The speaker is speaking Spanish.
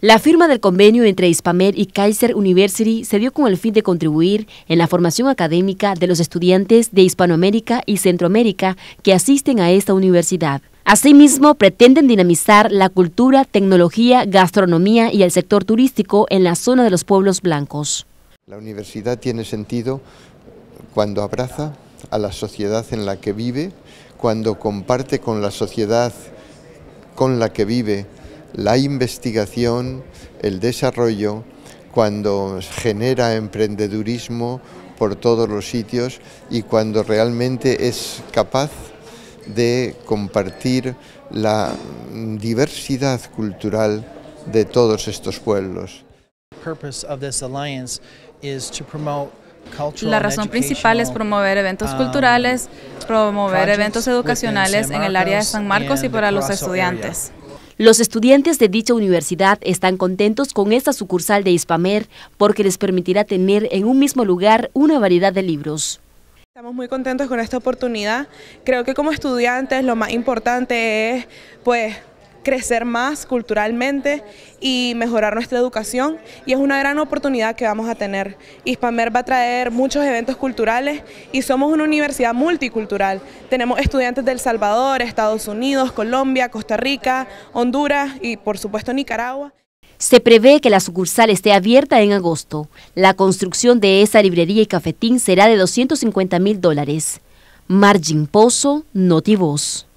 La firma del convenio entre Hispamer y Kaiser University se dio con el fin de contribuir en la formación académica de los estudiantes de Hispanoamérica y Centroamérica que asisten a esta universidad. Asimismo, pretenden dinamizar la cultura, tecnología, gastronomía y el sector turístico en la zona de los pueblos blancos. La universidad tiene sentido cuando abraza a la sociedad en la que vive, cuando comparte con la sociedad con la que vive la investigación, el desarrollo, cuando genera emprendedurismo por todos los sitios y cuando realmente es capaz de compartir la diversidad cultural de todos estos pueblos. La razón principal es promover eventos um, culturales, promover eventos educacionales en el área de San Marcos y para los estudiantes. Los estudiantes de dicha universidad están contentos con esta sucursal de Hispamer porque les permitirá tener en un mismo lugar una variedad de libros. Estamos muy contentos con esta oportunidad. Creo que como estudiantes lo más importante es pues crecer más culturalmente y mejorar nuestra educación y es una gran oportunidad que vamos a tener. Hispamer va a traer muchos eventos culturales y somos una universidad multicultural. Tenemos estudiantes del Salvador, Estados Unidos, Colombia, Costa Rica, Honduras y por supuesto Nicaragua. Se prevé que la sucursal esté abierta en agosto. La construcción de esa librería y cafetín será de 250 mil dólares. Margin Pozo, Notivos